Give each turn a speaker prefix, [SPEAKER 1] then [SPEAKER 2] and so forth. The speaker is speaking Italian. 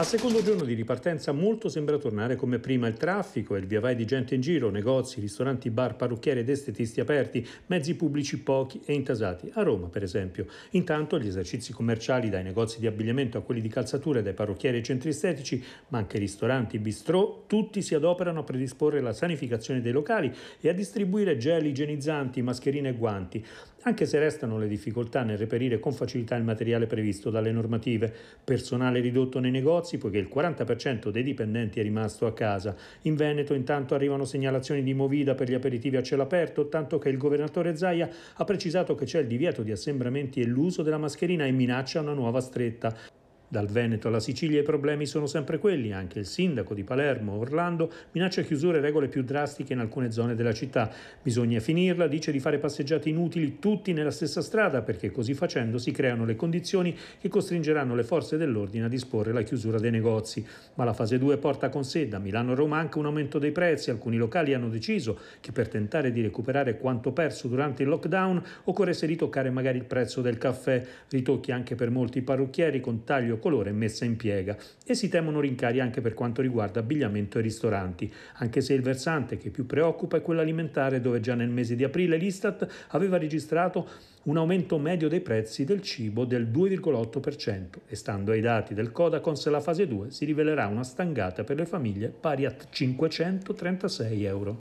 [SPEAKER 1] Al secondo giorno di ripartenza molto sembra tornare come prima il traffico e il via vai di gente in giro, negozi, ristoranti, bar, parrucchieri ed estetisti aperti, mezzi pubblici pochi e intasati, a Roma per esempio. Intanto gli esercizi commerciali dai negozi di abbigliamento a quelli di calzature, dai parrucchieri ai centri estetici, ma anche ristoranti, bistrò, tutti si adoperano a predisporre la sanificazione dei locali e a distribuire gel igienizzanti, mascherine e guanti, anche se restano le difficoltà nel reperire con facilità il materiale previsto dalle normative, personale ridotto nei negozi, scorsi, poiché il 40% dei dipendenti è rimasto a casa. In Veneto intanto arrivano segnalazioni di movida per gli aperitivi a cielo aperto, tanto che il governatore Zaia ha precisato che c'è il divieto di assembramenti e l'uso della mascherina e minaccia una nuova stretta. Dal Veneto alla Sicilia i problemi sono sempre quelli, anche il sindaco di Palermo, Orlando, minaccia chiusure e regole più drastiche in alcune zone della città. Bisogna finirla, dice di fare passeggiate inutili tutti nella stessa strada perché così facendo si creano le condizioni che costringeranno le forze dell'ordine a disporre la chiusura dei negozi. Ma la fase 2 porta con sé da Milano a Roma anche un aumento dei prezzi, alcuni locali hanno deciso che per tentare di recuperare quanto perso durante il lockdown occorresse ritoccare magari il prezzo del caffè, ritocchi anche per molti parrucchieri con taglio colore messa in piega e si temono rincari anche per quanto riguarda abbigliamento e ristoranti, anche se il versante che più preoccupa è quello alimentare dove già nel mese di aprile l'Istat aveva registrato un aumento medio dei prezzi del cibo del 2,8% e stando ai dati del Codacons la fase 2 si rivelerà una stangata per le famiglie pari a 536 euro.